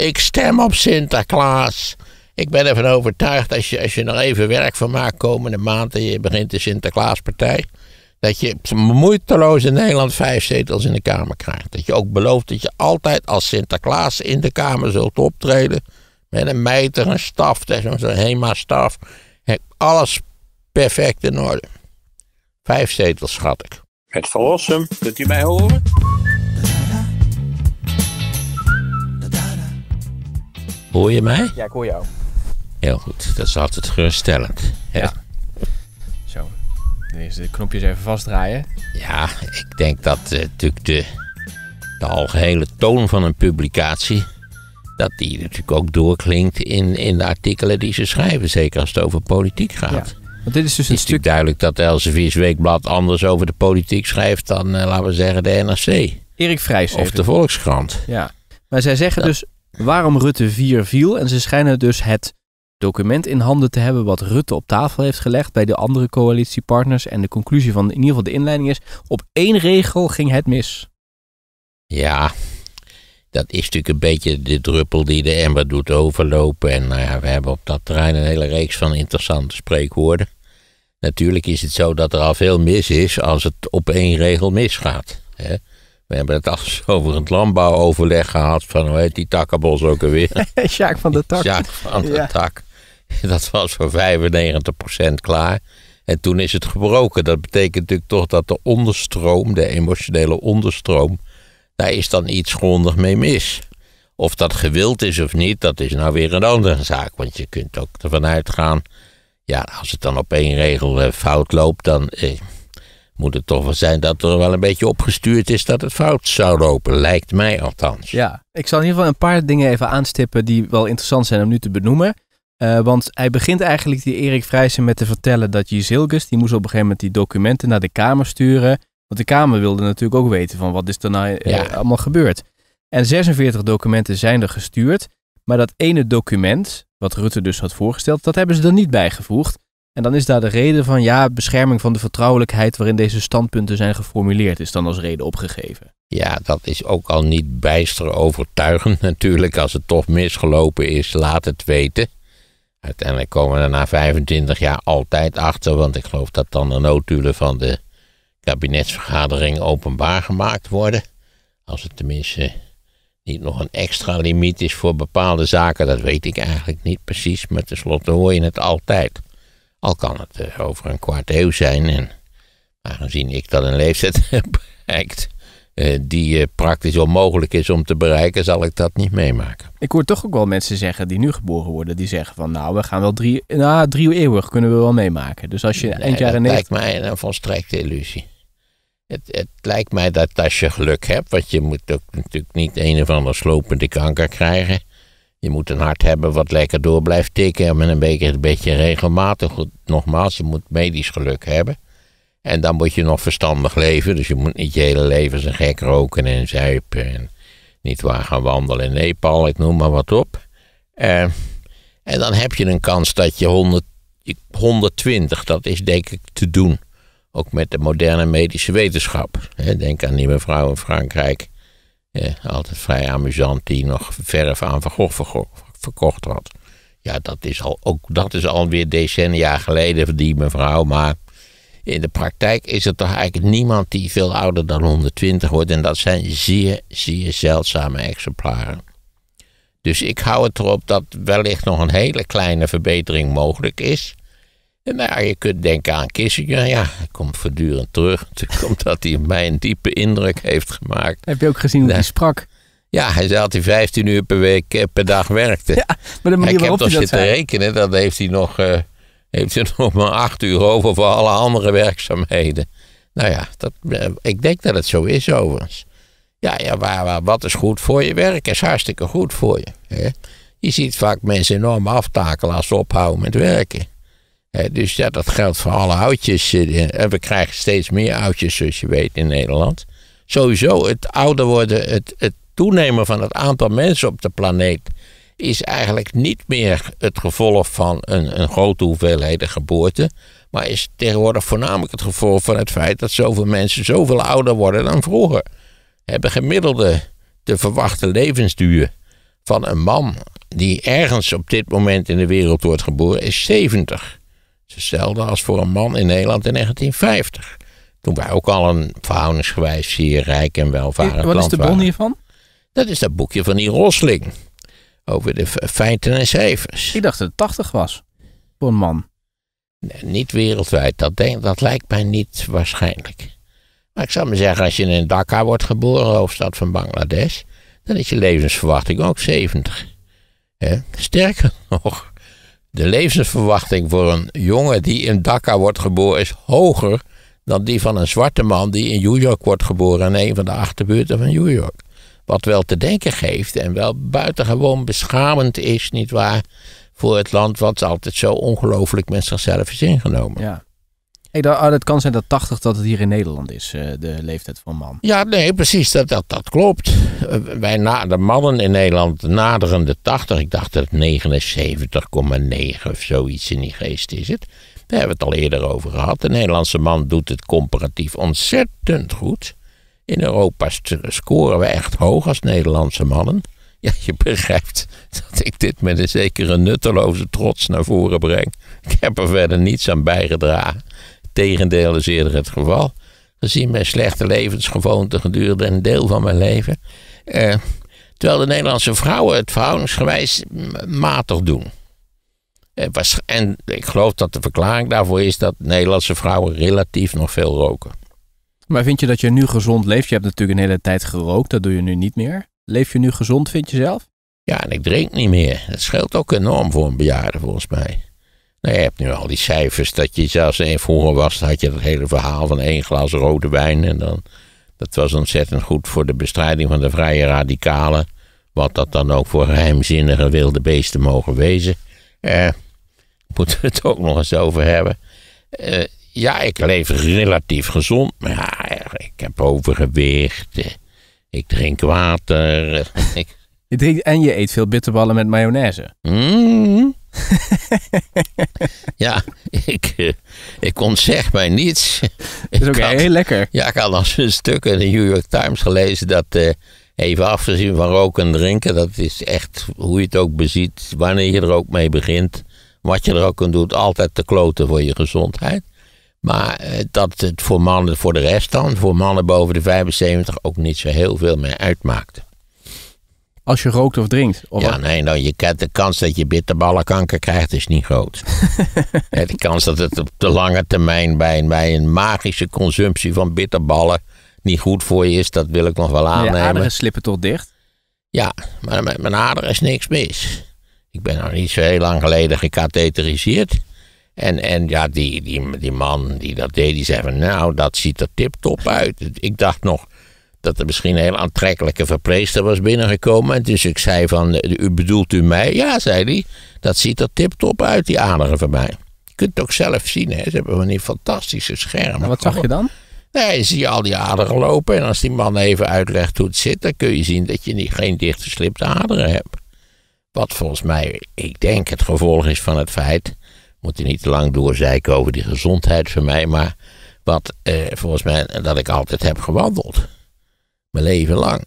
Ik stem op Sinterklaas. Ik ben ervan overtuigd, als je, als je nog even werk van maakt komende maand en je begint de Sinterklaaspartij, dat je moeiteloos in Nederland vijf zetels in de Kamer krijgt. Dat je ook belooft dat je altijd als Sinterklaas in de Kamer zult optreden met een mijter, een staf, een HEMA-staf. Alles perfect in orde. Vijf zetels, schat ik. Het verlossen, kunt u mij horen? Hoor je mij? Ja, ik hoor jou. Heel goed, dat is altijd geruststellend. Ja. Zo, dus de knopjes even vastdraaien. Ja, ik denk dat eh, natuurlijk de, de algehele toon van een publicatie... dat die natuurlijk ook doorklinkt in, in de artikelen die ze schrijven. Zeker als het over politiek gaat. Want dit is dus een het is stuk... duidelijk dat Elsevier's Weekblad anders over de politiek schrijft dan, eh, laten we zeggen, de NRC. Erik Vrijs. Of de Volkskrant. Ja. Maar zij zeggen dus waarom Rutte vier viel. En ze schijnen dus het document in handen te hebben wat Rutte op tafel heeft gelegd bij de andere coalitiepartners. En de conclusie van in ieder geval de inleiding is, op één regel ging het mis. Ja, dat is natuurlijk een beetje de druppel die de emmer doet overlopen. En nou ja, we hebben op dat terrein een hele reeks van interessante spreekwoorden. Natuurlijk is het zo dat er al veel mis is als het op één regel misgaat. Hè? We hebben het al over het landbouwoverleg gehad van, hoe heet die takkenbos ook alweer? Sjaak van de Tak. Sjaak van de Tak. Dat was voor 95% klaar. En toen is het gebroken. Dat betekent natuurlijk toch dat de onderstroom, de emotionele onderstroom, daar is dan iets grondig mee mis. Of dat gewild is of niet, dat is nou weer een andere zaak. Want je kunt ook ervan uitgaan, ja, als het dan op één regel eh, fout loopt, dan... Eh, moet het toch wel zijn dat er wel een beetje opgestuurd is dat het fout zou lopen. Lijkt mij althans. Ja, ik zal in ieder geval een paar dingen even aanstippen die wel interessant zijn om nu te benoemen. Eh, want hij begint eigenlijk die Erik Vrijsen met te vertellen dat Jezilgus, die moest op een gegeven moment die documenten naar de Kamer sturen. Want de Kamer wilde natuurlijk ook weten van wat is er nou eh, allemaal gebeurd. En 46 documenten zijn er gestuurd. Maar dat ene document, wat Rutte dus had voorgesteld, dat hebben ze er niet bijgevoegd. En dan is daar de reden van ja, bescherming van de vertrouwelijkheid waarin deze standpunten zijn geformuleerd, is dan als reden opgegeven. Ja, dat is ook al niet bijster overtuigend natuurlijk. Als het toch misgelopen is, laat het weten. Uiteindelijk komen we er na 25 jaar altijd achter, want ik geloof dat dan de notulen van de kabinetsvergadering openbaar gemaakt worden. Als het tenminste niet nog een extra limiet is voor bepaalde zaken, dat weet ik eigenlijk niet precies, maar tenslotte hoor je het altijd. Al kan het eh, over een kwart eeuw zijn. En aangezien ik dat een leeftijd heb bereikt eh, die eh, praktisch onmogelijk is om te bereiken, zal ik dat niet meemaken. Ik hoor toch ook wel mensen zeggen die nu geboren worden, die zeggen van nou, we gaan wel drie, nou, drie eeuwig kunnen we wel meemaken. Dus als je nee, eind jaren lijkt mij een volstrekte illusie. Het, het, lijkt mij dat als je geluk hebt, want je moet ook natuurlijk niet een of ander slopende kanker krijgen. Je moet een hart hebben wat lekker door blijft tikken. Met een beetje, een beetje regelmatig. Nogmaals, je moet medisch geluk hebben. En dan moet je nog verstandig leven. Dus je moet niet je hele leven zijn gek roken en zuipen. En niet waar gaan wandelen in Nepal, ik noem maar wat op. Eh, en dan heb je een kans dat je 100, 120, dat is denk ik te doen. Ook met de moderne medische wetenschap. Denk aan die mevrouw in Frankrijk eh, altijd vrij amusant, die nog verf aan Van verkocht had. Ja, dat is, al, ook, dat is alweer decennia geleden, die mevrouw. Maar in de praktijk is er toch eigenlijk niemand die veel ouder dan 120 wordt. En dat zijn zeer, zeer zeldzame exemplaren. Dus ik hou het erop dat wellicht nog een hele kleine verbetering mogelijk is. Nou je kunt denken aan Kissinger. Ja, hij komt voortdurend terug. Omdat hij mij een diepe indruk heeft gemaakt. Heb je ook gezien hoe hij sprak? Ja, hij zei dat hij 15 uur per week eh, per dag werkte. Ja, maar de manier je waarop heb toch zitten rekenen, dat heeft hij nog, eh, heeft hij nog maar 8 uur over voor alle andere werkzaamheden. Nou ja, dat, eh, ik denk dat het zo is overigens. Ja, ja waar, wat is goed voor je werk is hartstikke goed voor je. Hè? Je ziet vaak mensen enorm aftakelen als ze ophouden met werken dus ja, dat geldt voor alle oudjes. Eh, we krijgen steeds meer oudjes, zoals je weet, in Nederland. Sowieso, het ouder worden, het, het toenemen van het aantal mensen op de planeet is eigenlijk niet meer het gevolg van een, een grote hoeveelheid geboorte, Maar is tegenwoordig voornamelijk het gevolg van het feit dat zoveel mensen zoveel ouder worden dan vroeger. Hebben gemiddelde de verwachte levensduur van een man die ergens op dit moment in de wereld wordt geboren is 70. Hetzelfde als voor een man in Nederland in 1950. Toen wij ook al een verhoudingsgewijs zeer rijk en welvarend land waren. Wat is de bron hiervan? Dat is dat boekje van die Rosling. Over de feiten en cijfers. Ik dacht dat het 80 was. Voor een man. Nee, niet wereldwijd. Dat, denk, dat lijkt mij niet waarschijnlijk. Maar ik zou maar zeggen, als je in Dhaka wordt geboren, hoofdstad van Bangladesh, dan is je levensverwachting ook 70. Sterker nog, de levensverwachting voor een jongen die in Dhaka wordt geboren is hoger dan die van een zwarte man die in New York wordt geboren in een van de achterbuurten van New York. Wat wel te denken geeft en wel buitengewoon beschamend is, nietwaar, voor het land wat altijd zo ongelooflijk met zichzelf is ingenomen. Ja. Hey, dat, ah, kan zijn dat 80 dat het hier in Nederland is, eh, de leeftijd van man. Ja, nee, precies, dat, dat, dat klopt. Eh, wij de mannen in Nederland naderen de 80. Ik dacht dat het 79,9 of zoiets in die geest is het. Daar hebben we het al eerder over gehad. De Nederlandse man doet het comparatief ontzettend goed. In Europa scoren we echt hoog als Nederlandse mannen. Ja, je begrijpt dat ik dit met een zekere nutteloze trots naar voren breng. Ik heb er verder niets aan bijgedragen. Tegendeel is eerder het geval. Gezien mijn slechte levensgewoonten gedurende een deel van mijn leven. Eh, terwijl de Nederlandse vrouwen het verhoudingsgewijs matig doen. Eh, was, en ik geloof dat de verklaring daarvoor is dat Nederlandse vrouwen relatief nog veel roken. Maar vind je dat je nu gezond leeft? Je hebt natuurlijk een hele tijd gerookt, dat doe je nu niet meer. Leef je nu gezond, vind je zelf? Ja, en ik drink niet meer. Dat scheelt ook enorm voor een bejaarde, volgens mij. Nou, je hebt nu al die cijfers dat je zelfs in vroeger was, had je dat hele verhaal van één glas rode wijn. En dan, dat was ontzettend goed voor de bestrijding van de vrije radicalen. Wat dat dan ook voor geheimzinnige wilde beesten mogen wezen. Eh, moeten we het ook nog eens over hebben. Eh, ja, ik leef relatief gezond, maar ja, ik heb overgewicht. Eh, ik drink water. ik, je en je eet veel bitterballen met mayonaise. Mm. ja, ik, eh, ik ontzeg mij niets. is ook heel lekker. Ja, ik had als een stuk in de New York Times gelezen dat eh, even afgezien van roken en drinken, dat is echt hoe je het ook beziet, wanneer je er ook mee begint, wat je er ook aan doet, altijd te kloten voor je gezondheid. Maar eh, dat het voor mannen, voor de rest dan, voor mannen boven de 75 ook niet zo heel veel meer uitmaakt. Als je rookt of drinkt? Of ja, nee, nou, je, de kans dat je bitterballenkanker krijgt is niet groot. de kans dat het op de lange termijn bij een, bij een magische consumptie van bitterballen niet goed voor je is, dat wil ik nog wel aannemen. Je aderen slippen toch dicht? Ja, maar met mijn aderen is niks mis. Ik ben nog niet zo heel lang geleden gecatheteriseerd. En, en ja, die, die, die man die dat deed, die zei van nou, dat ziet er tip top uit. Ik dacht nog, dat er misschien een heel aantrekkelijke verpleegster was binnengekomen. En dus ik zei van, eh, u bedoelt u mij? Ja, zei hij. Dat ziet er tiptop top uit, die aderen van mij. Je kunt het ook zelf zien, hè. Ze hebben van die fantastische schermen. En wat zag je dan? Nee, dan zie je al die aderen lopen. En als die man even uitlegt hoe het zit, dan kun je zien dat je niet, geen dichtgeslipte aderen hebt. Wat volgens mij, ik denk, het gevolg is van het feit. Moet je niet te lang doorzeiken over die gezondheid van mij, maar wat eh, volgens mij dat ik altijd heb gewandeld. Mijn leven lang.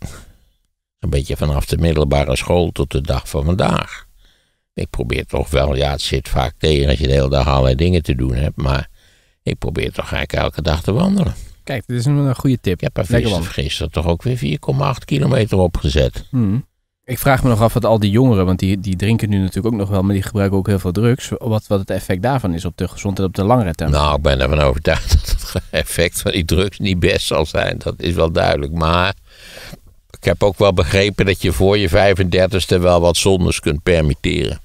Een beetje vanaf de middelbare school tot de dag van vandaag. Ik probeer toch wel, ja, het zit vaak tegen als je de hele dag allerlei dingen te doen hebt, maar ik probeer toch eigenlijk elke dag te wandelen. Kijk, dit is een, eh, goede tip. Ik heb er gisteren, toch ook weer 4,8 kilometer opgezet. Mm. Ik vraag me nog af wat al die jongeren, want die, die drinken nu natuurlijk ook nog wel, maar die gebruiken ook heel veel drugs. Wat, wat het effect daarvan is op de gezondheid op de langere termijn. Nou, ik ben ervan overtuigd dat het effect van die drugs niet best zal zijn. Dat is wel duidelijk. Maar ik heb ook wel begrepen dat je voor je 35ste wel wat zondes kunt permitteren.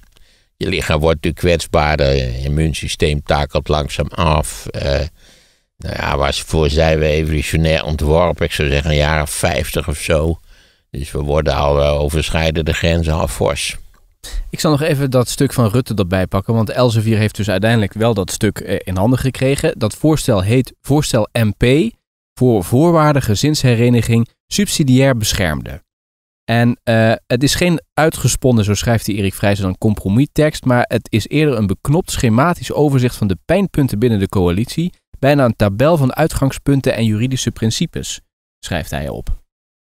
Je lichaam wordt natuurlijk kwetsbaarder, je immuunsysteem takelt langzaam af. Uh, nou ja, waarvoor zijn we evolutionair ontworpen? Ik zou zeggen een jaar of 50 of zo. Dus we worden al overschrijden de grenzen al fors. Ik zal nog even dat stuk van Rutte erbij pakken. Want Elsevier heeft dus uiteindelijk wel dat stuk eh, in handen gekregen. Dat voorstel heet Voorstel MP voor voorwaarden gezinshereniging subsidiair beschermde. En eh, het is geen uitgesponnen, zo schrijft hij Erik Vrijzen, dan compromistekst. Maar het is eerder een beknopt schematisch overzicht van de pijnpunten binnen de coalitie. Bijna een tabel van uitgangspunten en juridische principes, schrijft hij op.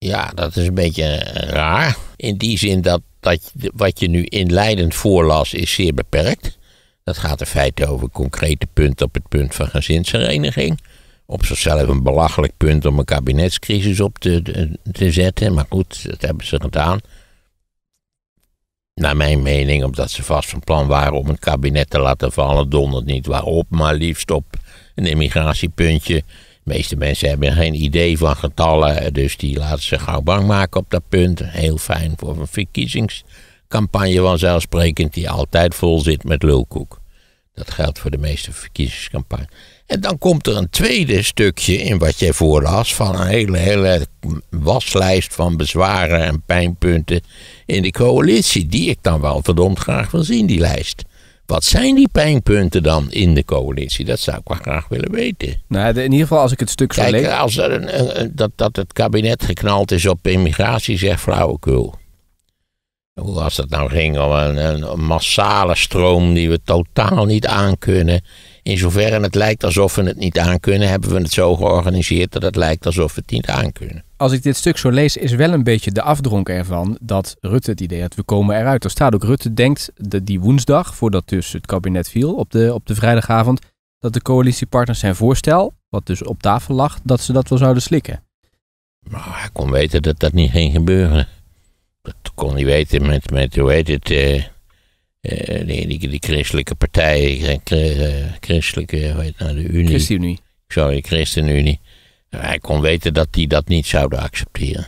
Ja, dat is een beetje eh, raar. In die zin dat, dat wat je nu inleidend voorlas is zeer beperkt. Dat gaat in feite over concrete punten op het punt van gezinshereniging. Op zichzelf een belachelijk punt om een kabinetscrisis op te, te, zetten. Maar goed, dat hebben ze gedaan. Naar mijn mening, omdat ze vast van plan waren om een kabinet te laten vallen, Donderd niet waarop, maar liefst op een immigratiepuntje de meeste mensen hebben geen idee van getallen, dus die laten zich gauw bang maken op dat punt. Heel fijn voor een verkiezingscampagne vanzelfsprekend, die altijd vol zit met lulkoek. Dat geldt voor de meeste verkiezingscampagnes. En dan komt er een tweede stukje in wat jij voorlas van een hele, hele waslijst van bezwaren en pijnpunten in de coalitie, die ik dan wel verdomd graag wil zien, die lijst. Wat zijn die pijnpunten dan in de coalitie? Dat zou ik wel graag willen weten. Nou, in ieder geval als ik het stuk Kijk, zo lees. als er een, dat, dat het kabinet geknald is op immigratie, zegt flauwekul. Hoe als dat nou ging om een, een, massale stroom die we totaal niet aankunnen. In zoverre het lijkt alsof we het niet aankunnen, hebben we het zo georganiseerd dat het lijkt alsof we het niet aankunnen als ik dit stuk zo lees, is wel een beetje de afdronk ervan dat Rutte het idee had, we komen eruit. Er staat ook, Rutte denkt die woensdag, voordat dus het kabinet viel op de, op de vrijdagavond, dat de coalitiepartners zijn voorstel, wat dus op tafel lag, dat ze dat wel zouden slikken. Maar hij kon weten dat dat niet ging gebeuren. Dat kon hij weten met, met hoe heet het, eh, eh die, die, christelijke partijen, eh, christelijke, hoe heet nou, de Unie. ChristenUnie. Sorry, ChristenUnie. Hij kon weten dat die dat niet zouden accepteren.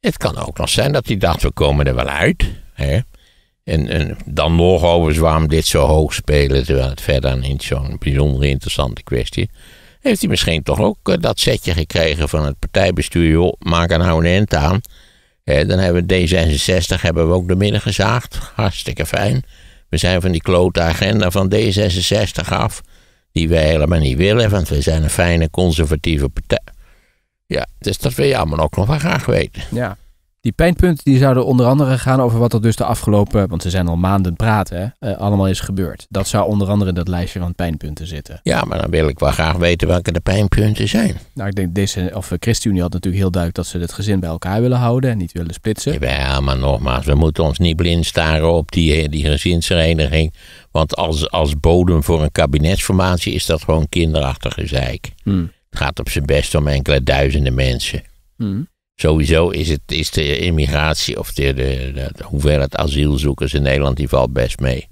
Het kan ook nog zijn dat hij dacht, we komen er wel uit. Hè? En, en, dan nog overigens waarom dit zo hoog spelen, terwijl het verder niet zo'n bijzondere, interessante kwestie Heeft hij misschien toch ook eh, dat setje gekregen van het partijbestuur, joh, maak er nou een aan. Hè, dan hebben we D66 hebben we ook de midden gezaagd, hartstikke fijn. We zijn van die klote agenda van D66 af die wij helemaal niet willen, want wij zijn een fijne conservatieve partij. Ja, dus dat wil je allemaal ook nog wel graag weten. Ja. Die pijnpunten die zouden onder andere gaan over wat er dus de afgelopen, want ze zijn al maanden praten, eh, allemaal is gebeurd. Dat zou onder andere in dat lijstje van pijnpunten zitten. Ja, maar dan wil ik wel graag weten welke de pijnpunten zijn. Nou, ik denk, deze, of eh, ChristenUnie had natuurlijk heel duidelijk dat ze het gezin bij elkaar willen houden en niet willen splitsen. Ja, maar nogmaals, we moeten ons niet blind staren op die, eh, die Want als, als bodem voor een kabinetsformatie is dat gewoon kinderachtige zeik. Hmm. Het gaat op zijn best om enkele duizenden mensen. Hmm. Sowieso is, het, is de immigratie of de, de, hoeveelheid asielzoekers in Nederland die valt best mee.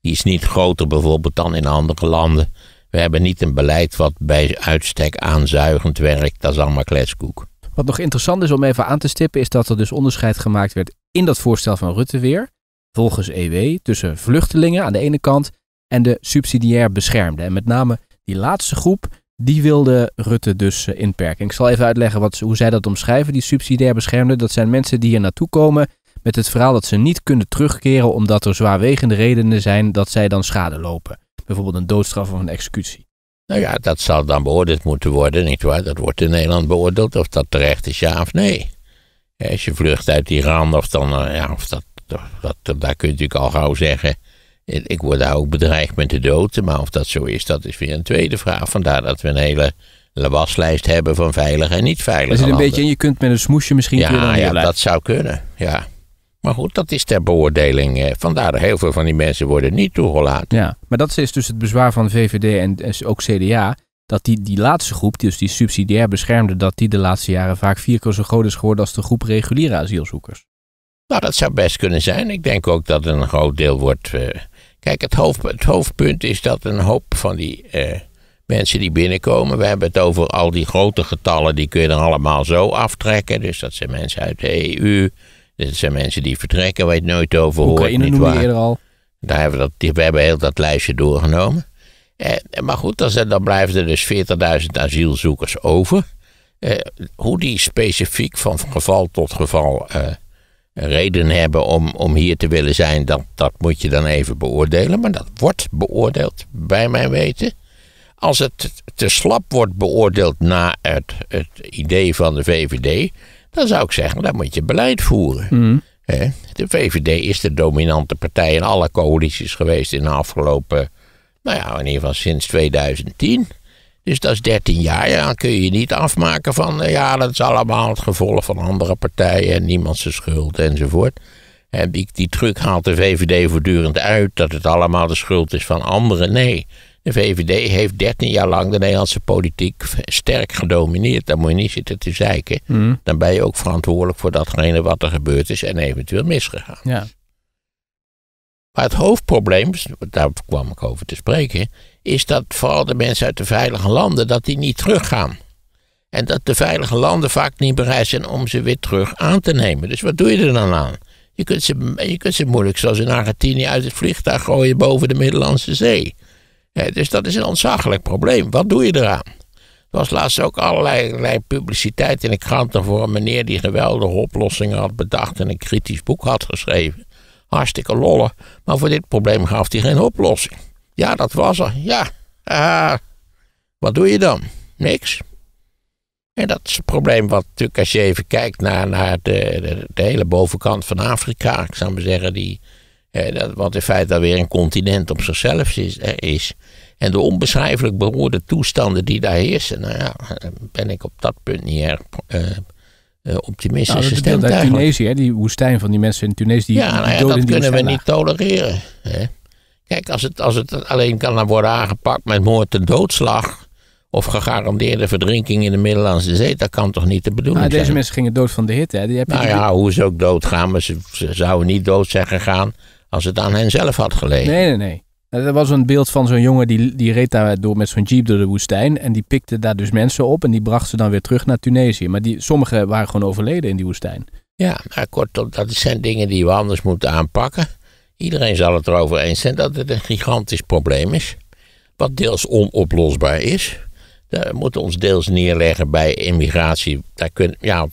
Die is niet groter bijvoorbeeld dan in andere landen. We hebben niet een beleid wat bij uitstek aanzuigend werkt. Dat is allemaal kletskoek. Wat nog interessant is om even aan te stippen is dat er dus onderscheid gemaakt werd in dat voorstel van Rutte weer. Volgens EW tussen vluchtelingen aan de ene kant en de subsidiair beschermden. En met name die laatste groep die wilde Rutte dus eh, inperken. Ik zal even uitleggen wat, hoe zij dat omschrijven, die subsidiair beschermde. Dat zijn mensen die er naartoe komen met het verhaal dat ze niet kunnen terugkeren omdat er zwaarwegende redenen zijn dat zij dan schade lopen. Bijvoorbeeld een doodstraf of een executie. Nou ja, dat zal dan beoordeeld moeten worden, nietwaar? Dat wordt in Nederland beoordeeld of dat terecht is, ja of nee. Als je vlucht uit Iran, of dan, eh, ja, of dat, dat, daar kun je natuurlijk al gauw zeggen ik word daar ook bedreigd met de dood, maar of dat zo is, dat is weer een tweede vraag. Vandaar dat we een hele waslijst hebben van veilig en niet veilig. Er een beetje je kunt met een smoesje misschien... Ja, ja dat zou kunnen, ja. Maar goed, dat is ter beoordeling. Eh, vandaar dat heel veel van die mensen worden niet toegelaten. Ja, maar dat is dus het bezwaar van VVD en ook CDA. Dat die, die laatste groep, dus die subsidiair beschermde, dat die de laatste jaren vaak vier keer zo groot is geworden als de groep reguliere asielzoekers. Nou, dat zou best kunnen zijn. Ik denk ook dat een groot deel wordt eh, Kijk, het, hoofd, het hoofdpunt is dat een hoop van die eh, mensen die binnenkomen. We hebben het over al die grote getallen, die kun je dan allemaal zo aftrekken. Dus dat zijn mensen uit de EU. Dat zijn mensen die vertrekken, waar je het nooit over hoort. Oekraïne niet je eerder al. Daar hebben we, dat, we hebben heel dat lijstje doorgenomen. maar goed, dan, zijn, dan blijven er dus 40.000 asielzoekers over. Eh, hoe die specifiek van geval tot geval eh, reden hebben om, om hier te willen zijn, dat, dat moet je dan even beoordelen. Maar dat wordt beoordeeld, bij mijn weten. Als het te slap wordt beoordeeld na het, het idee van de VVD, dan zou ik zeggen, dan moet je beleid voeren. Mm. De VVD is de dominante partij in alle coalities geweest in de afgelopen, nou ja, in ieder geval sinds 2010. Dus dat is 13 jaar. Ja, dan kun je niet afmaken van. Eh, ja, dat is allemaal het gevolg van andere partijen. En niemand zijn schuld enzovoort. En die, die truc haalt de VVD voortdurend uit. Dat het allemaal de schuld is van anderen. Nee. De VVD heeft 13 jaar lang de Nederlandse politiek sterk gedomineerd. Daar moet je niet zitten te zeiken. Mm. Dan ben je ook verantwoordelijk voor datgene wat er gebeurd is en eventueel misgegaan. Ja. Maar het hoofdprobleem, daar kwam ik over te spreken, is dat vooral de mensen uit de veilige landen, dat die niet teruggaan. En dat de veilige landen vaak niet bereid zijn om ze weer terug aan te nemen. Dus wat doe je er dan aan? Je kunt ze, je kunt ze moeilijk, zoals in Argentinië, uit het vliegtuig gooien boven de Middellandse Zee. dus dat is een ontzaglijk probleem. Wat doe je eraan? Er was laatst ook allerlei, allerlei publiciteit in de kranten voor een meneer die geweldige oplossingen had bedacht en een kritisch boek had geschreven. Hartstikke lollig, maar voor dit probleem gaf hij geen oplossing. Ja, dat was er. Ja. Ah. wat doe je dan? Niks. En dat is het probleem wat natuurlijk als je even kijkt naar, naar de, de, hele bovenkant van Afrika. Ik zou maar zeggen, die, eh, dat, wat in feite alweer een continent op zichzelf is, eh, is. En de onbeschrijfelijk beroerde toestanden die daar heersen. Nou ja, ben ik op dat punt niet erg eh, eh optimistisch nou, Tunesië, hè? die woestijn van die mensen in Tunesië. Die, ja, nou dat kunnen we niet tolereren. Hè? Kijk, als het, als het alleen kan worden aangepakt met moord en doodslag. Of gegarandeerde verdrinking in de Middellandse Zee. Dat kan toch niet de bedoeling nou, deze mensen gingen dood van de hitte. Hè? Die heb nou ja, hoe ze ook doodgaan. Maar ze, zouden niet dood zijn gegaan als het aan hen zelf had gelegen. Nee, nee, nee. Er was een beeld van zo'n jongen die, die reed daar door met zo'n jeep door de woestijn. En die pikte daar dus mensen op en die bracht ze dan weer terug naar Tunesië. Maar die, sommigen waren gewoon overleden in die woestijn. Ja, maar nou, kortom, dat zijn dingen die we anders moeten aanpakken. Iedereen zal het erover eens zijn dat het een gigantisch probleem is. Wat deels onoplosbaar is. We moeten ons deels neerleggen bij immigratie. Daar kun, ja,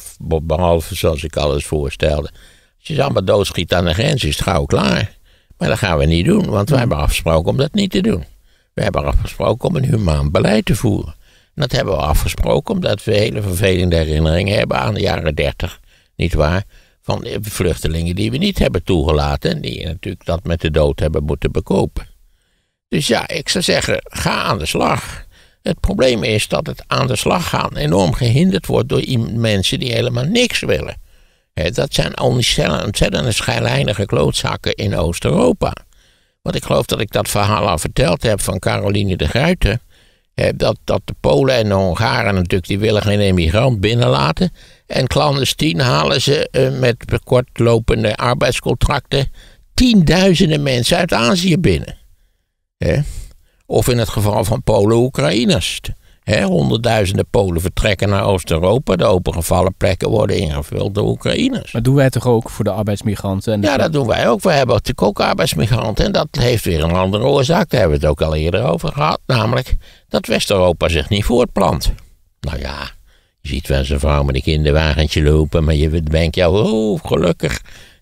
behalve zoals ik alles voorstelde. Als je ze allemaal doodschiet aan de grens, is het gauw klaar. Maar dat gaan we niet doen, want wij hebben afgesproken om dat niet te doen. We hebben afgesproken om een humaan beleid te voeren. dat hebben we afgesproken omdat we hele vervelende herinneringen hebben aan de jaren 30, waar? van de vluchtelingen die we niet hebben toegelaten die natuurlijk dat met de dood hebben moeten bekopen. Dus ja, ik zou zeggen, ga aan de slag. Het probleem is dat het aan de slag gaan enorm gehinderd wordt door mensen die helemaal niks willen. dat zijn ontzettende schijnheilige klootzakken in Oost-Europa. Want ik geloof dat ik dat verhaal al verteld heb van Caroline de Gruyter. dat, dat de Polen en de Hongaren natuurlijk, die willen geen emigrant binnenlaten. En clandestien halen ze eh, met kortlopende arbeidscontracten tienduizenden mensen uit Azië binnen. hè? Of in het geval van Polen-Oekraïners. Honderdduizenden Polen vertrekken naar Oost-Europa. De opengevallen plekken worden ingevuld door Oekraïners. Maar doen wij toch ook voor de arbeidsmigranten? ja, dat doen wij ook. We hebben natuurlijk ook arbeidsmigranten. En dat heeft weer een andere oorzaak. Daar hebben we het ook al eerder over gehad. Namelijk dat West-Europa zich niet voortplant. Nou ja, je ziet wel eens een vrouw met een kinderwagentje lopen, maar je denkt, jou, oh, gelukkig.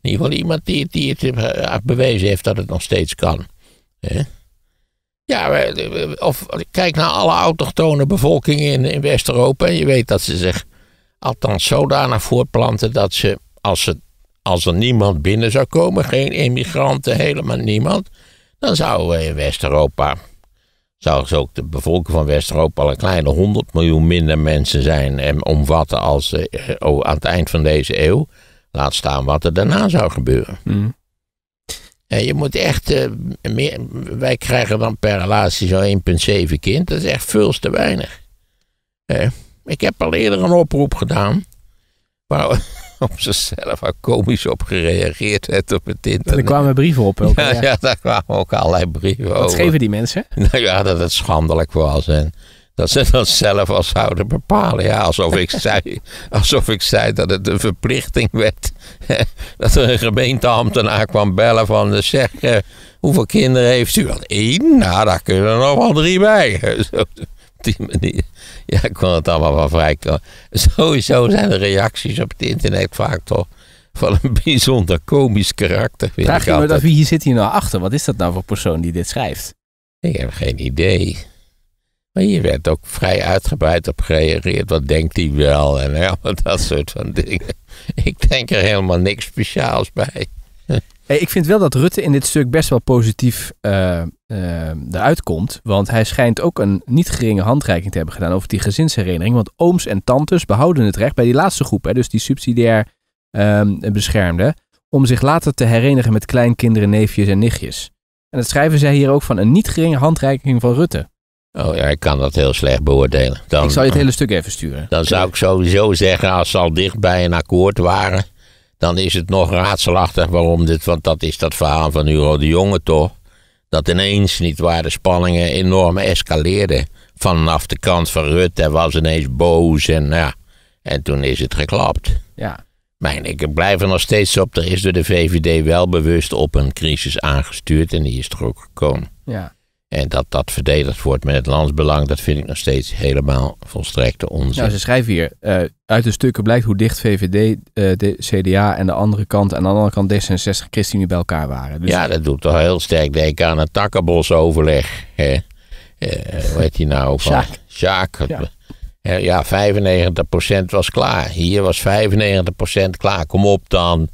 In ieder geval iemand die, die het eh, bewezen heeft dat het nog steeds kan. Ja, eh, of kijk naar alle autochtone bevolkingen in, in West-Europa. Je weet dat ze zich althans zodanig voortplanten dat ze, als, ze, als er niemand binnen zou komen, geen immigranten, helemaal niemand, dan zouden we in West-Europa zou ze ook de bevolking van West-Europa al een kleine 100 miljoen minder mensen zijn en omvatten als uh, aan het eind van deze eeuw. Laat staan wat er daarna zou gebeuren. Hmm. En eh, je moet echt, eh, meer, wij krijgen dan per relatie zo'n 1,7 kind. Dat is echt veel te weinig. ik heb al eerder een oproep gedaan. Waar, op zichzelf al komisch op gereageerd werd op het internet. Er kwamen brieven op ook. Ja, daar kwamen ook allerlei brieven Wat over. Wat schreven die mensen? Nou ja, dat het schandelijk was en dat ze dat zelf al zouden bepalen. Ja, alsof ik zei, alsof ik zei dat het een verplichting werd. dat er een gemeenteambtenaar kwam bellen van... Eh, zeg, eh, hoeveel kinderen heeft u? Wel één? Nou, daar kunnen er nog wel drie bij die manier. Ja, ik vond het allemaal wel vrij Sowieso zijn de reacties op het internet vaak toch van een bijzonder komisch karakter. Vraag je me dat wie hier zit hier nou achter? Wat is dat nou voor persoon die dit schrijft? Ik heb geen idee. Maar hier werd ook vrij uitgebreid op gereageerd. Wat denkt hij wel? En ja, dat soort van dingen. Ik denk er helemaal niks speciaals bij ik vind wel dat Rutte in dit stuk best wel positief eh, eh, eruit komt. Want hij schijnt ook een niet geringe handreiking te hebben gedaan over die gezinshereniging. Want ooms en tantes behouden het recht bij die laatste groep, hè, dus die subsidiair beschermden, beschermde, om zich later te herenigen met kleinkinderen, neefjes en nichtjes. En dat schrijven zij hier ook van een niet geringe handreiking van Rutte. Oh ja, ik kan dat heel slecht beoordelen. Dan, ik zal je het eh, hele stuk even sturen. Dan zou ik sowieso zeggen, als ze al dicht bij een akkoord waren, dan is het nog raadselachtig waarom dit, want dat is dat verhaal van Hugo de Jonge toch, dat ineens niet waar de spanningen enorm escaleerden. Vanaf de kant van Rutte was ineens boos en ja, en toen is het geklapt. Ja. Mijn, ik blijf er nog steeds op, er is door de VVD wel bewust op een crisis aangestuurd en die is er ook gekomen. Ja. En dat dat verdedigd wordt met het landsbelang, dat vind ik nog steeds helemaal volstrekte onzin. Nou, ze schrijven hier, eh, uit de stukken blijkt hoe dicht VVD, eh, de CDA en de andere kant, en aan de andere kant D66 nu bij elkaar waren. Dus... Ja, dat doet toch heel sterk denken aan het takkenbosoverleg. Hè? Uh, hoe heet hij nou? Van? Ja. ja, 95% was klaar. Hier was 95% klaar. Kom op dan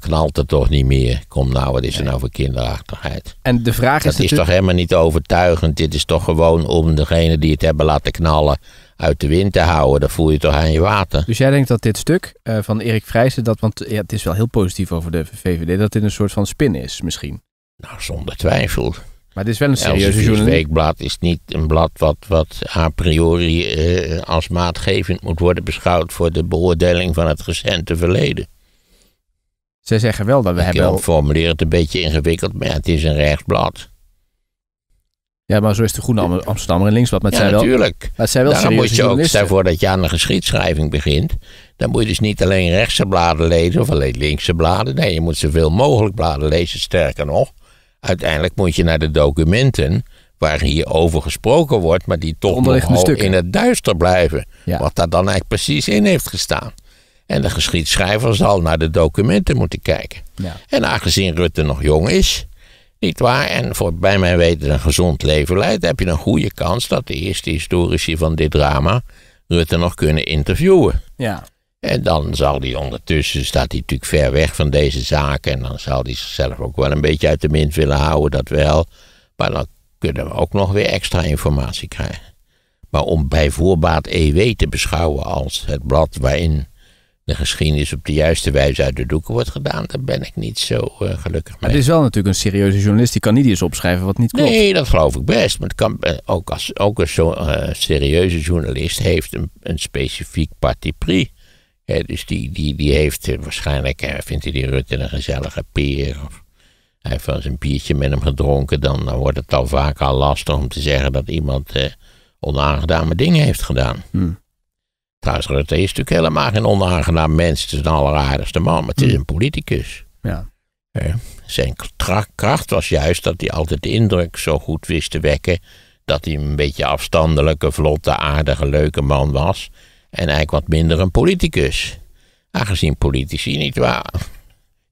dan knalt het toch niet meer. Kom nou, wat is er nou voor kinderachtigheid? En de vraag is. Dat is toch helemaal niet overtuigend. Dit is toch gewoon om degene die het hebben laten knallen uit de wind te houden. Dat voel je toch aan je water. Dus jij denkt dat dit stuk eh, van Erik Vrijsen, dat, want het is wel heel positief over de VVD, dat dit een soort van spin is misschien? Nou, zonder twijfel. Maar het is wel een serieuze journalist. Het weekblad is niet een blad wat, wat a priori eh, als maatgevend moet worden beschouwd voor de beoordeling van het recente verleden. Ze zeggen wel dat we hebben... Ik formuleer het een beetje ingewikkeld, maar het is een rechtsblad. Ja, maar zo is de Groene Amsterdammer en linksblad. Maar ja, zijn natuurlijk. Wel, maar het zijn wel Daarom moet je ook, stel voor dat je aan de geschiedschrijving begint, dan moet je dus niet alleen rechtse bladen lezen of alleen linkse bladen. Nee, je moet zoveel mogelijk bladen lezen. Sterker nog, uiteindelijk moet je naar de documenten waar hier over gesproken wordt, maar die toch nog in het duister blijven. Wat daar dan eigenlijk precies in heeft gestaan. En de geschiedschrijver zal naar de documenten moeten kijken. Ja. En aangezien Rutte nog jong is, niet waar, en voor bij mijn weten een gezond leven leidt, heb je een goede kans dat de eerste historici van dit drama Rutte nog kunnen interviewen. Ja. En dan zal hij ondertussen, staat hij natuurlijk ver weg van deze zaken, en dan zal hij zichzelf ook wel een beetje uit de mind willen houden, dat wel. Maar dan kunnen we ook nog weer extra informatie krijgen. Maar om bij voorbaat EW te beschouwen als het blad waarin de geschiedenis op de juiste wijze uit de doeken wordt gedaan, daar ben ik niet zo eh, gelukkig mee. Maar het is wel natuurlijk een serieuze journalist, die kan niet eens opschrijven wat niet klopt. Nee, dat geloof ik best. Maar het kan, eh, ook, als, ook een zo, eh, serieuze journalist heeft een, een specifiek parti pris. dus die, die, die heeft waarschijnlijk, vindt hij die Rutte een gezellige peer of hij heeft wel eens een biertje met hem gedronken, dan, dan wordt het al vaak al lastig om te zeggen dat iemand onaangename dingen heeft gedaan. Hmm. Trouwens, Rutte is natuurlijk helemaal geen onaangenaam mens. Het is een alleraardigste man, maar het is hmm. een politicus. Ja. zijn kracht was juist dat hij altijd de indruk zo goed wist te wekken. dat hij een beetje afstandelijke, vlotte, aardige, leuke man was. En eigenlijk wat minder een politicus. Aangezien politici, niet waar,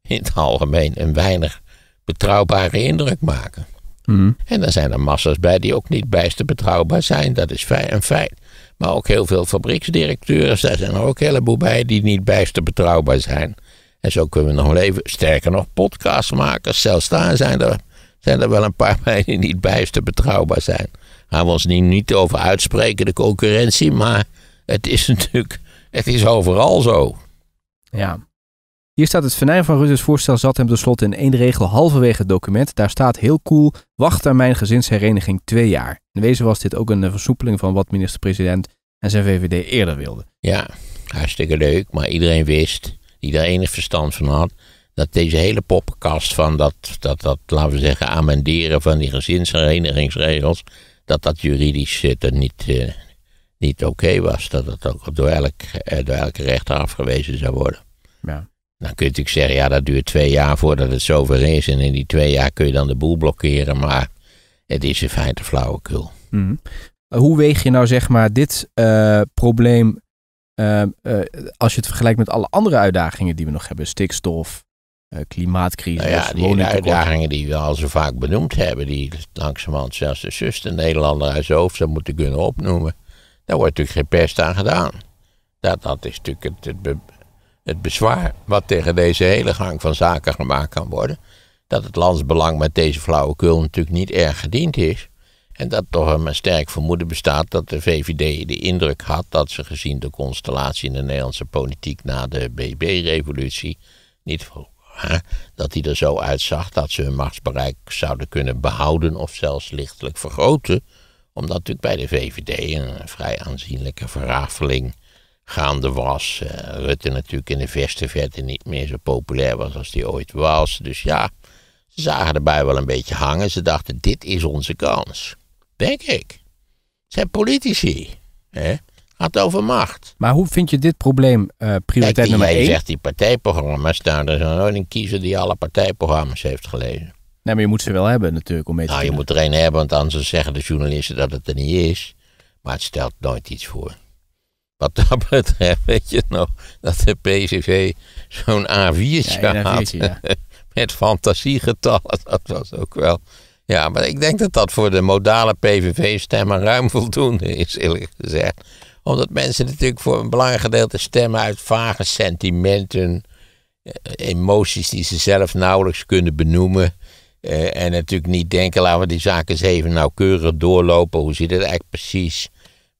in het algemeen een weinig betrouwbare indruk maken. Hmm. En er zijn er massa's bij die ook niet bijster betrouwbaar zijn. Dat is een feit. Maar ook heel veel fabrieksdirecteurs. Daar zijn er ook een heleboel bij die niet bijster betrouwbaar zijn. En zo kunnen we nog leven. Sterker nog, podcastmakers, zelfs daar zijn er, zijn er wel een paar bij die niet bijster betrouwbaar zijn. Gaan we ons niet, niet over uitspreken, de concurrentie. Maar het is natuurlijk, het is overal zo. Ja. Hier staat het venijn van Rutte's voorstel zat hem tenslotte in één regel halverwege het document. Daar staat heel cool, mijn gezinshereniging twee jaar. In wezen was dit ook een eh, versoepeling van wat minister-president en zijn VVD eerder wilden. Ja, hartstikke leuk, maar iedereen wist, die er enig verstand van had, dat deze hele poppenkast van dat, dat, dat laten we zeggen, amenderen van die gezinsherenigingsregels, dat dat juridisch eh, niet, eh, niet oké was. Dat dat ook door, elk, door elke rechter afgewezen zou worden. Ja. Dan kun je natuurlijk zeggen, ja, dat duurt twee jaar voordat het zover is. En in die twee jaar kun je dan de boel blokkeren. Maar het is in feite flauwekul. Mhm. Hoe weeg je nou, zeg maar, dit eh, probleem eh, eh, als je het vergelijkt met alle andere uitdagingen die we nog hebben? Stikstof, klimaatcrisis, nou ja, die uitdagingen die we al zo vaak benoemd hebben, die langzamerhand zelfs de zuster Nederlander uit zijn hoofd zou moeten kunnen opnoemen. Daar wordt natuurlijk geen pest aan gedaan. Dat, dat is natuurlijk het het bezwaar wat tegen deze hele gang van zaken gemaakt kan worden, dat het landsbelang met deze flauwekul natuurlijk niet erg gediend is. En dat toch een sterk vermoeden bestaat dat de VVD de indruk had dat ze gezien de constellatie in de Nederlandse politiek na de BB-revolutie, niet dat die er zo uitzag dat ze hun machtsbereik zouden kunnen behouden of zelfs lichtelijk vergroten, omdat natuurlijk bij de VVD een vrij aanzienlijke verrafeling gaande was. Eh, Rutte natuurlijk in de verste verte niet meer zo populair was als die ooit was. Dus ja, ze zagen erbij wel een beetje hangen. Ze dachten, dit is onze kans. Denk ik. Het zijn politici. Hè? gaat over macht. Maar hoe vind je dit probleem eh, prioriteit nummer 1? Je zegt die partijprogramma's. staan. Nou, er is nooit een kiezer die alle partijprogramma's heeft gelezen. Nee, maar je moet ze wel hebben natuurlijk om mee te Nou, je moet er een hebben, want anders zeggen de journalisten dat het er niet is. Maar het stelt nooit iets voor wat dat betreft, weet je nog, dat de PCV zo'n A4'tje ja, had. ja. Met fantasiegetallen, dat was ook wel. Ja, maar ik denk dat dat voor de modale PVV-stemmen ruim voldoende is, eerlijk gezegd. Omdat mensen natuurlijk voor een belangrijk gedeelte stemmen uit vage sentimenten, eh, emoties die ze zelf nauwelijks kunnen benoemen. Eh, en natuurlijk niet denken, laten we die zaken eens even nauwkeurig doorlopen. Hoe ziet het eigenlijk precies?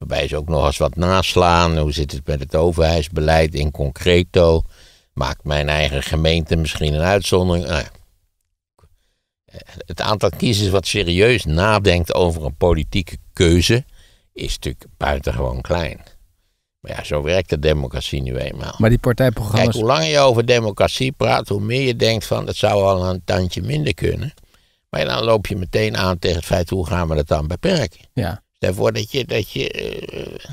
Waarbij ze ook nog eens wat naslaan. Hoe zit het met het overheidsbeleid in concreto? Maakt mijn eigen gemeente misschien een uitzondering? Nou, het aantal kiezers wat serieus nadenkt over een politieke keuze is natuurlijk buitengewoon klein. Maar ja, zo werkt de democratie nu eenmaal. Maar die partijprogramma's... Kijk, hoe langer je over democratie praat, hoe meer je denkt van... dat zou al een tandje minder kunnen. Maar dan loop je meteen aan tegen het feit, hoe gaan we dat dan beperken? Ja. Daarvoor dat je, dat je, eh,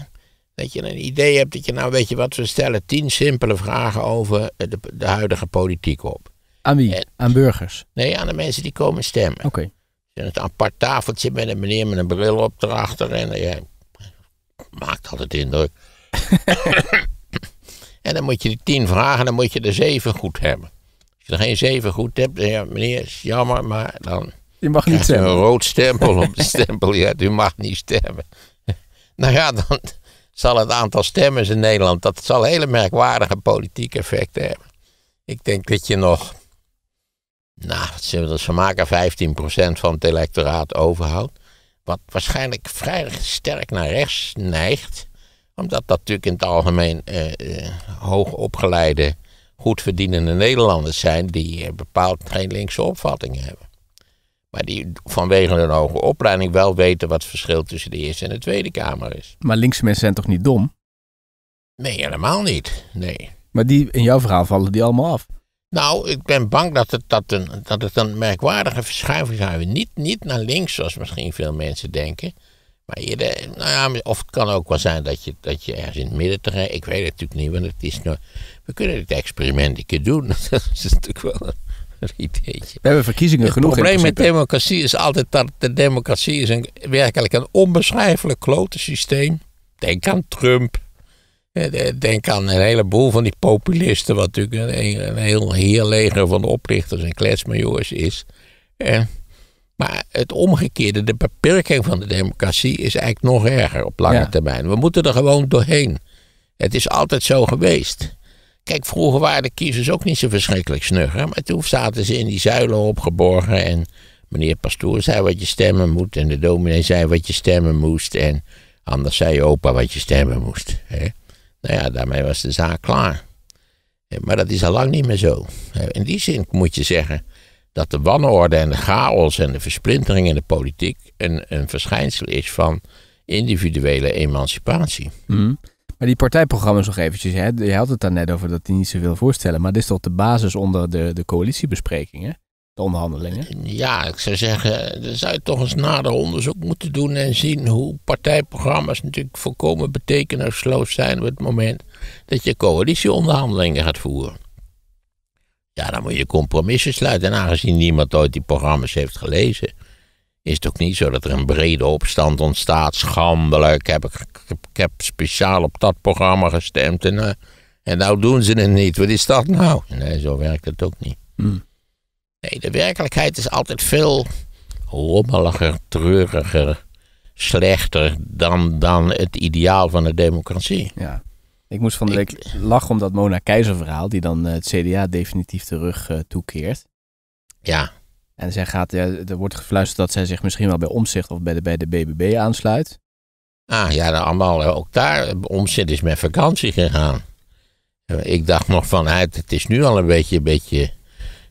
dat je een idee hebt dat je nou weet je wat, we stellen tien simpele vragen over de, de huidige politiek op. Aan wie? aan burgers? Nee, aan de mensen die komen stemmen. Oké. Okay. Een apart tafeltje met een meneer met een bril op erachter en eh, ja, maakt altijd indruk. en dan moet je die tien vragen, dan moet je er zeven goed hebben. Als je er geen zeven goed hebt, dan ja, meneer, is jammer, maar dan je mag niet stemmen. Een rood stempel op de Ja, U mag niet stemmen. Nou ja, dan zal het aantal stemmers in Nederland. dat zal hele merkwaardige politieke effecten hebben. Ik denk dat je nog. Nou, wat zullen we dat maken? 15% van het electoraat overhoudt. Wat waarschijnlijk vrij sterk naar rechts neigt. Omdat dat natuurlijk in het algemeen eh, eh, hoogopgeleide, goedverdienende Nederlanders zijn. die eh, bepaald geen linkse opvattingen hebben. Maar die vanwege hun hoge opleiding wel weten wat het verschil tussen de Eerste en de Tweede Kamer is. Maar linkse mensen zijn toch niet dom? Nee, helemaal niet. Nee. Maar die, in jouw verhaal vallen die allemaal af. Nou, ik ben bang dat het, dat een, dat het een merkwaardige verschuiving zou hebben. Niet, niet naar links, zoals misschien veel mensen denken. Maar je, eh, nou ja, of het kan ook wel zijn dat je, dat je ergens in het midden terecht. Ik weet het natuurlijk niet, want het is we kunnen het experiment een keer doen. dat is natuurlijk wel een we hebben verkiezingen genoeg. Het probleem met democratie is altijd dat de democratie is een, werkelijk een onbeschrijfelijk klote systeem. Denk aan Trump. Eh, denk aan een heleboel van die populisten, wat natuurlijk een, een heel heerleger van oprichters oplichters en kletsmajors is. Eh, maar het omgekeerde, de beperking van de democratie, is eigenlijk nog erger op lange termijn. We moeten er gewoon doorheen. Het is altijd zo geweest. Kijk, vroeger waren de kiezers ook niet zo verschrikkelijk snugger, Maar toen zaten ze in die zuilen opgeborgen. En meneer Pastoor zei wat je stemmen moet. En de dominee zei wat je stemmen moest. En anders zei je opa wat je stemmen moest. Hè? Nou ja, daarmee was de zaak klaar. Maar dat is al lang niet meer zo. In die zin moet je zeggen dat de wanorde en de chaos en de versplintering in de politiek een, een verschijnsel is van individuele emancipatie. Mm. Maar die partijprogramma's nog eventjes. Hè? Je had het daar net over dat die niet zoveel voorstellen. Maar dit is toch de basis onder de, de coalitiebesprekingen? De onderhandelingen? Ja, ik zou zeggen, er zou je toch eens nader onderzoek moeten doen en zien hoe partijprogramma's natuurlijk volkomen betekenisloos zijn op het moment dat je coalitieonderhandelingen gaat voeren. Ja, dan moet je compromissen sluiten. En aangezien niemand ooit die programma's heeft gelezen, is het ook niet zo dat er een brede opstand ontstaat? Schandelijk. Ik heb, ik, heb speciaal op dat programma gestemd. En, uh, en nou doen ze het niet. Wat is dat nou? Nee, zo werkt het ook niet. Hmm. Nee, de werkelijkheid is altijd veel rommeliger, treuriger, slechter dan, dan het ideaal van de democratie. Ja. Ik moest van de week lachen om dat Mona Keizer verhaal, die dan eh, het CDA definitief terug rug eh, toekeert. Ja. En zij gaat, er wordt gefluisterd dat zij zich misschien wel bij Omzicht of bij de, bij de BBB aansluit. Ah ja, allemaal, ook daar, eh, Omzicht is met vakantie gegaan. Ik dacht nog vanuit, het is nu al een beetje, een beetje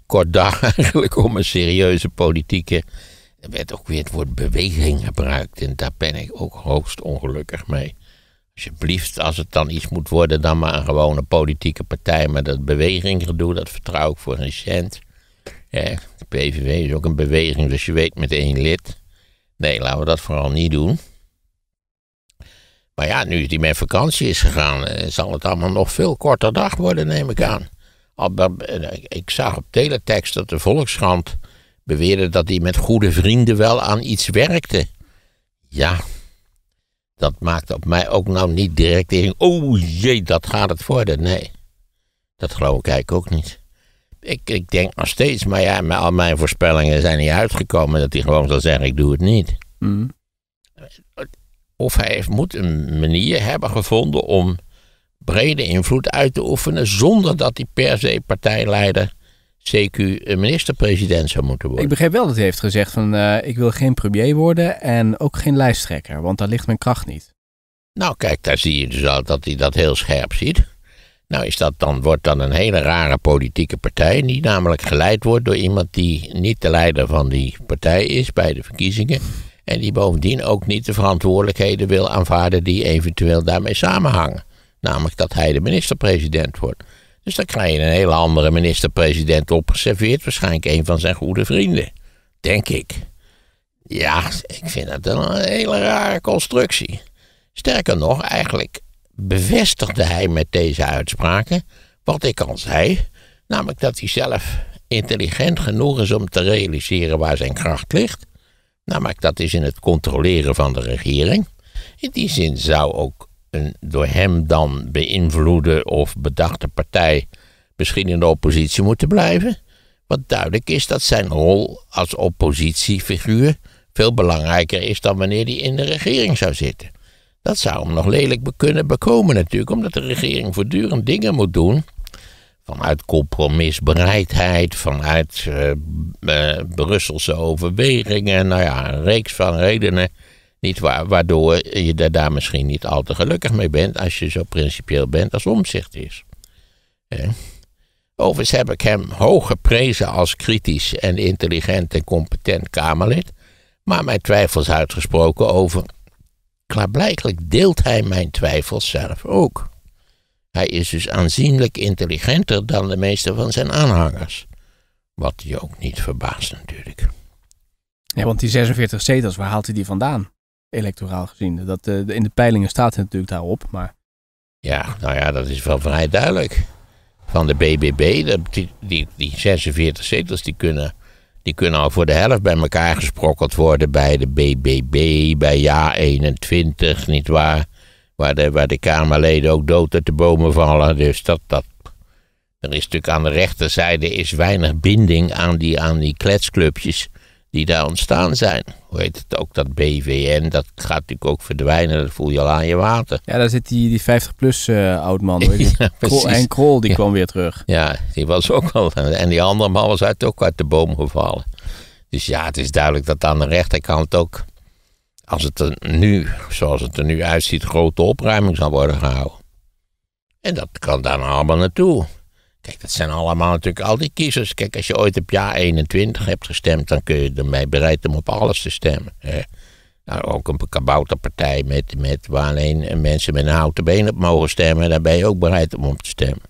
kort dag eigenlijk om een serieuze politieke... Er werd ook weer het woord beweging gebruikt en daar ben ik ook hoogst ongelukkig mee. Alsjeblieft, als het dan iets moet worden, dan maar een gewone politieke partij. Maar dat beweging gedoe, dat vertrouw ik voor een cent. Ja, PVV is ook een beweging, dus je weet met één lid. Nee, laten we dat vooral niet doen. Maar ja, nu die met vakantie is gegaan, eh, zal het allemaal nog veel korter dag worden, neem ik aan. Eh, ik zag op teletext dat de Volkskrant beweerde dat hij met goede vrienden wel aan iets werkte. Ja, dat maakt op mij ook nou niet direct tegen. Oh jee, dat gaat het worden. Nee, dat geloof ik eigenlijk ook niet. Ik, ik denk nog steeds, maar ja, met al mijn voorspellingen zijn niet uitgekomen dat hij gewoon zal zeggen: ik doe het niet. Mm. Of hij moet een manier hebben gevonden om brede invloed uit te oefenen zonder dat hij per se partijleider CQ minister-president zou moeten worden. Ik begrijp wel dat hij heeft gezegd van eh, ik wil geen premier worden en ook geen lijsttrekker, want daar ligt mijn kracht niet. Nou kijk, daar zie je dus al dat hij dat heel scherp ziet. Nou, is dat dan, wordt dan een hele rare politieke partij, die namelijk geleid wordt door iemand die niet de leider van die partij is bij de verkiezingen. En die bovendien ook niet de verantwoordelijkheden wil aanvaarden die eventueel daarmee samenhangen. Namelijk dat hij de minister-president wordt. Dus dan krijg je een hele andere minister-president opgeserveerd. Waarschijnlijk een van zijn goede vrienden. Denk ik. Ja, ik vind dat een hele rare constructie. Sterker nog, eigenlijk bevestigde hij met deze uitspraken wat ik al zei, namelijk dat hij zelf intelligent genoeg is om te realiseren waar zijn kracht ligt. Namelijk dat is in het controleren van de regering. In die zin zou ook een door hem dan beïnvloede of bedachte partij misschien in de oppositie moeten blijven. Wat duidelijk is dat zijn rol als oppositiefiguur veel belangrijker is dan wanneer hij in de regering zou zitten. Dat zou hem nog lelijk kunnen bekomen natuurlijk, omdat de regering voortdurend dingen moet doen. Vanuit compromisbereidheid, vanuit eh, eh, Brusselse overwegingen, nou ja, een reeks van redenen. Niet waar, waardoor je daar, daar misschien niet al te gelukkig mee bent als je zo principieel bent als omzicht is. Overigens heb ik hem hoog geprezen als kritisch en intelligent en competent Kamerlid, maar mijn twijfels uitgesproken over Klaarblijkelijk deelt hij mijn twijfels zelf ook. Hij is dus aanzienlijk intelligenter dan de meeste van zijn aanhangers. Wat je ook niet verbaast natuurlijk. Ja, want die 46 zetels, waar haalt hij die vandaan? Electoraal gezien. Dat, eh, in de peilingen staat hij natuurlijk daarop, maar... Ja, nou ja, dat is wel vrij duidelijk. Van de BBB, die, die, die 46 zetels, die kunnen die kunnen al voor de helft bij elkaar gesprokkeld worden bij de BBB, bij JA 21, nietwaar? Waar de, waar de Kamerleden ook dood uit de bomen vallen. Dus dat, dat. Er is natuurlijk aan de rechterzijde is weinig binding aan die, aan die kletsclubjes die daar ontstaan zijn. Hoe heet het ook, dat BVN, dat gaat natuurlijk ook verdwijnen, dat voel je al aan je water. Ja, daar zit die, die 50-plus eh, oud man, ja, Krol, en Krol, die kwam weer terug. Ja, die was ook al, en die andere man was uit, ook uit de boom gevallen. Dus ja, het is duidelijk dat aan de rechterkant ook, als het er nu, zoals het er nu uitziet, grote opruiming zal worden gehouden. En dat kan daar allemaal naartoe. Kijk, dat zijn allemaal natuurlijk al die kiezers. Kijk, als je ooit op jaar 21 hebt gestemd, dan kun je ermee bereid om op alles te stemmen. nou, ook een kabouterpartij met, met waar alleen mensen met een houten been op mogen stemmen, daar ben je ook bereid om op te stemmen.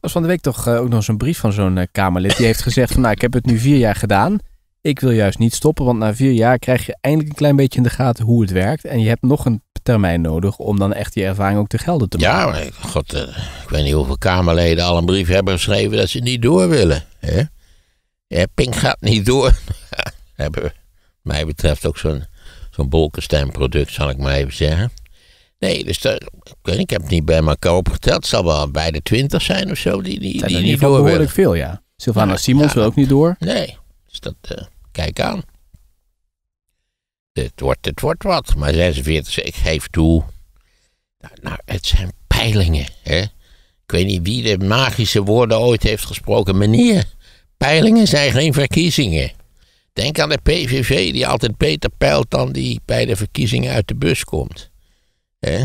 was van de week toch eh, ook nog zo'n brief van zo'n eh, Kamerlid. Die heeft gezegd van nou, ik heb het nu vier jaar gedaan. Ik wil juist niet stoppen, want na vier jaar krijg je eindelijk een klein beetje in de gaten hoe het werkt. En je hebt nog een termijn nodig om dan echt die ervaring ook te gelden te maken. Ja, maar, god, eh, ik weet niet hoeveel Kamerleden al een brief hebben geschreven dat ze niet door willen. Hè? Ja, Pink gaat niet door. hebben we, mij betreft ook zo'n zo'n bolkensteinproduct, zal ik maar even zeggen. Nee, dus ik, weet, ik heb het niet bij elkaar opgeteld. Het zal wel bij de twintig zijn of zo die, die, zijn die, niet door behoorlijk veel, ja. Sylvana nou, Simons wil ook niet door. Nee, dus dat eh, kijk aan het wordt, het wordt wat. Maar 46, ik geef toe. Nou, nou, het zijn peilingen. Hè? Ik weet niet wie de magische woorden ooit heeft gesproken. Meneer, peilingen zijn geen verkiezingen. Denk aan de PVV, die altijd beter peilt dan die bij de verkiezingen uit de bus komt. Hè?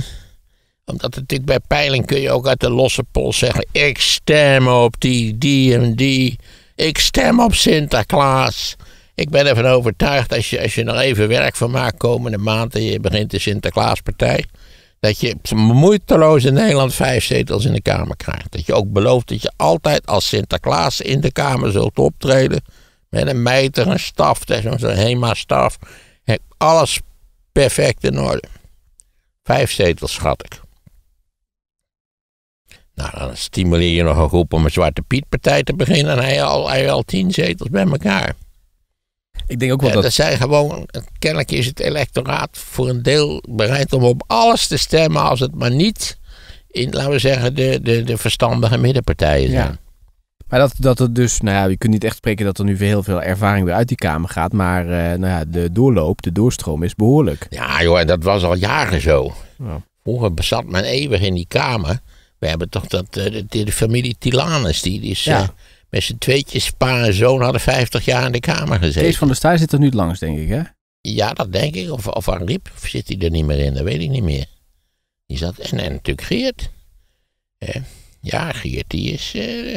Omdat het natuurlijk bij peiling kun je ook uit de losse pols zeggen: ik stem op die, die en die. Ik stem op Sinterklaas. Ik ben ervan overtuigd, als je, als je nog even werk van maakt komende maand en je begint de Sinterklaaspartij, dat je moeiteloos in Nederland vijf zetels in de Kamer krijgt. Dat je ook belooft dat je altijd als Sinterklaas in de Kamer zult optreden met een mijter, een staf, een HEMA-staf. Alles perfect in orde. Vijf zetels, schat ik. Nou, dan stimuleer je nog een groep om een Zwarte Piet-partij te beginnen en hij al, hij al tien zetels bij elkaar. Ik denk ook wel dat... Er zijn gewoon, kennelijk is het electoraat voor een deel bereid om op alles te stemmen als het maar niet in, laten we zeggen, de, de, de verstandige middenpartijen zijn. Maar dat, dat het dus, nou ja, je kunt niet echt spreken dat er nu heel veel ervaring weer uit die Kamer gaat. Maar eh, nou ja, de doorloop, de doorstroom is behoorlijk. Ja joh, dat was al jaren zo. Ja. Vroeger bezat men eeuwig in die Kamer. We hebben toch dat, eh, de, de familie Tilanus, die, die is... Ja. Eh, met z'n tweetjes, pa en zoon hadden 50 jaar in de Kamer gezeten. Kees van der Staaij zit er nu langs, denk ik, hè? Ja, dat denk ik. Of, of Riep, of zit hij er niet meer in, dat weet ik niet meer. Die zat, en, en natuurlijk Geert. Eh, ja, Geert, die is... Eh,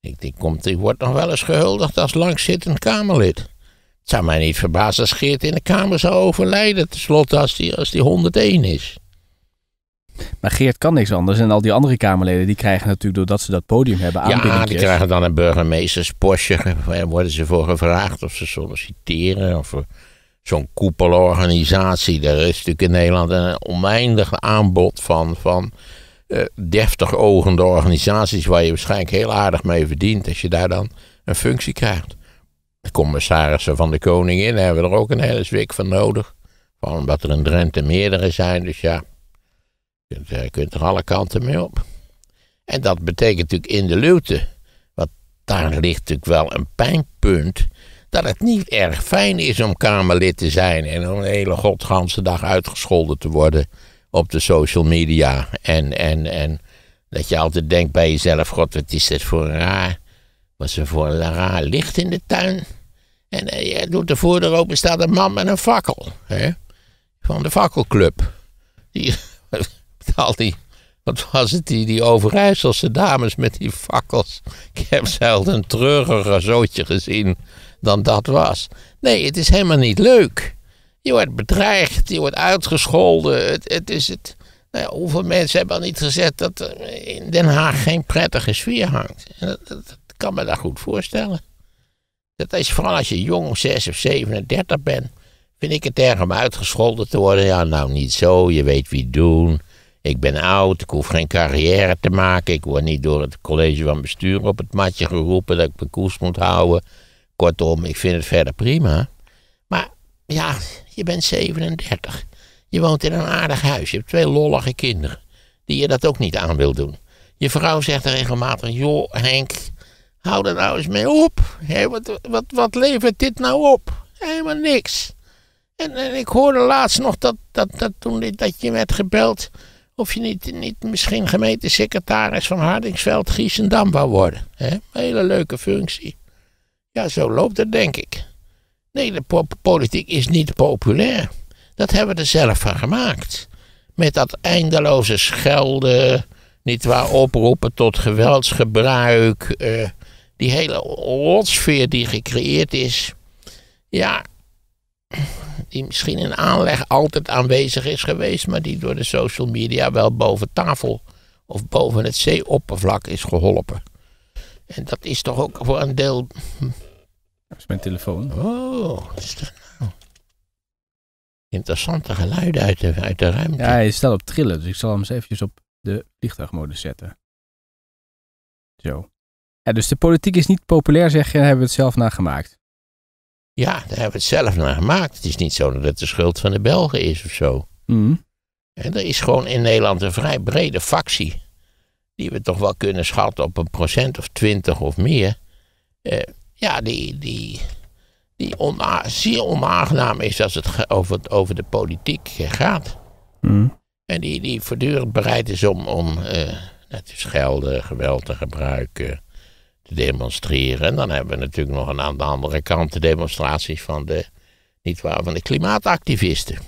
ik, die, komt, die wordt nog wel eens gehuldigd als langzittend Kamerlid. Het zou mij niet verbazen als Geert in de Kamer zou overlijden, tenslotte als die, als die 101 is. Maar Geert kan niks anders. En al die andere Kamerleden die krijgen natuurlijk doordat ze dat podium hebben Ja, die krijgen dan een burgemeesterspostje. Eh, worden ze voor gevraagd of ze solliciteren. Of eh, zo'n koepelorganisatie. Er is natuurlijk in Nederland een oneindig aanbod van, van eh, deftig ogende organisaties. Waar je waarschijnlijk heel aardig mee verdient als je daar dan een functie krijgt. De commissarissen van de koningin hebben er ook een hele zwik van nodig. van omdat er in Drenthe meerdere zijn. Dus ja, je kunt er alle kanten mee op. En dat betekent natuurlijk in de luwte, want daar ligt natuurlijk wel een pijnpunt, dat het niet erg fijn is om Kamerlid te zijn en om de hele godganse dag uitgescholden te worden op de social media. En, en, en dat je altijd denkt bij jezelf, god, wat is dit voor een raar, wat is voor een raar licht in de tuin. En eh, je doet de voordeur open, staat een man met een fakkel, hè? van de fakkelclub. Die al die, wat was het, die, die Overijsselse dames met die fakkels. Ik heb zelden een treuriger zootje gezien dan dat was. Nee, het is helemaal niet leuk. Je wordt bedreigd, je wordt uitgescholden. Het, het is het, nou ja, hoeveel mensen hebben al niet gezegd dat er in Den Haag geen prettige sfeer hangt? dat, kan me daar goed voorstellen. Dat is vooral als je jong, 6 of 37 bent, vind ik het erg om uitgescholden te worden. Ja, nou niet zo, je weet wie doen. Ik ben oud, ik hoef geen carrière te maken. Ik word niet door het college van bestuur op het matje geroepen dat ik mijn koers moet houden. Kortom, ik vind het verder prima. Maar ja, je bent 37. Je woont in een aardig huis. Je hebt twee lollige kinderen die je dat ook niet aan wil doen. Je vrouw zegt regelmatig: Joh, Henk, hou er nou eens mee op. wat, wat, wat levert dit nou op? Helemaal niks. En, en ik hoorde laatst nog dat, dat, dat toen dat je werd gebeld of je niet, niet misschien gemeentesecretaris van Hardingsveld, Giesendam wou worden. Hè? Hele leuke functie. Ja, zo loopt het, denk ik. Nee, de politiek is niet populair. Dat hebben we er zelf van gemaakt. Met dat eindeloze schelden, Niet waar oproepen tot geweldsgebruik. Eh, die hele rotsfeer die gecreëerd is. Ja, die misschien in aanleg altijd aanwezig is geweest, maar die door de social media wel boven tafel of boven het zeeoppervlak is geholpen. En dat is toch ook voor een deel. Dat is mijn telefoon. Oh, Interessante geluiden uit de, uit de ruimte. Ja, hij staat op trillen, dus ik zal hem eens eventjes op de vliegtuigmodus zetten. Zo. Ja, dus de politiek is niet populair, zeg je, hebben we het zelf nagemaakt. Ja, daar hebben we het zelf naar gemaakt. Het is niet zo dat het de schuld van de Belgen is of zo. En mm. er is gewoon in Nederland een vrij brede factie. Die we toch wel kunnen schatten op een procent of twintig of meer. Eh, ja, die, die, die zeer onaangenaam is als het over, het, over de politiek eh, gaat. Mm. En die, die voortdurend bereid is om, om uh, eh, het geweld te gebruiken demonstreren. En dan hebben we natuurlijk nog een, aan de andere kant de demonstraties van de, niet van de klimaatactivisten.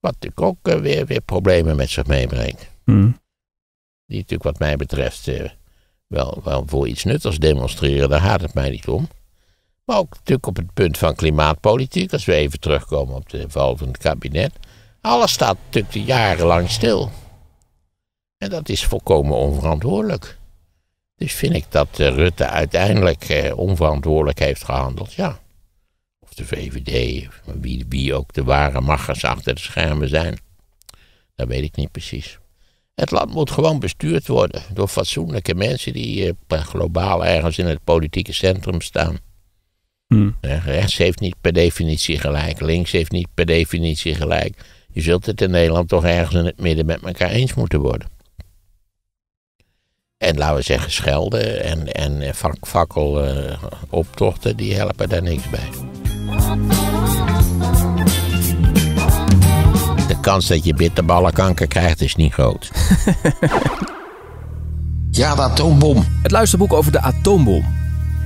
Wat natuurlijk ook eh, weer, weer problemen met zich meebrengt. Hmm. Die natuurlijk wat mij betreft eh, wel, wel voor iets nuttigs demonstreren, daar gaat het mij niet om. Maar ook natuurlijk op het punt van klimaatpolitiek, als we even terugkomen op de val van het kabinet. Alles staat natuurlijk jarenlang stil. En dat is volkomen onverantwoordelijk. Dus vind ik dat Rutte uiteindelijk eh, onverantwoordelijk heeft gehandeld, ja. Of de VVD, of wie, ook de ware machers achter de schermen zijn. Dat weet ik niet precies. Het land moet gewoon bestuurd worden door fatsoenlijke mensen die eh, globaal ergens in het politieke centrum staan. Hmm. Rechts heeft niet per definitie gelijk, links heeft niet per definitie gelijk. Je zult het in Nederland toch ergens in het midden met elkaar eens moeten worden. En laten we zeggen, schelden en, en fakkeloptochten, eh, die helpen daar niks bij. De kans dat je bitterballenkanker krijgt is niet groot. ja, de atoombom. Het luisterboek over de atoombom.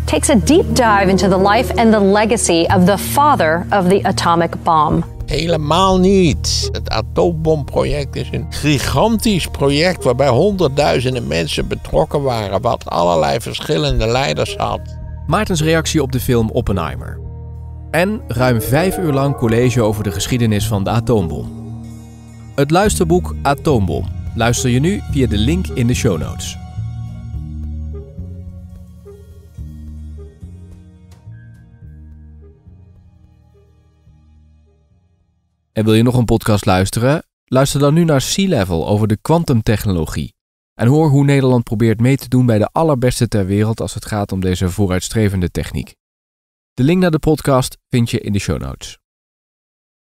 Takes a deep dive into the life and the legacy of the father of the atomic bomb. Helemaal niet. Het atoombomproject is een gigantisch project waarbij honderdduizenden mensen betrokken waren, wat allerlei verschillende leiders had. Maartens reactie op de film Oppenheimer. En ruim vijf uur lang college over de geschiedenis van de atoombom. Het luisterboek Atoombom luister je nu via de link in de show notes. En wil je nog een podcast luisteren? Luister dan nu naar Sea level over de kwantumtechnologie. En hoor hoe Nederland probeert mee te doen bij de allerbeste ter wereld als het gaat om deze vooruitstrevende techniek. De link naar de podcast vind je in de show notes.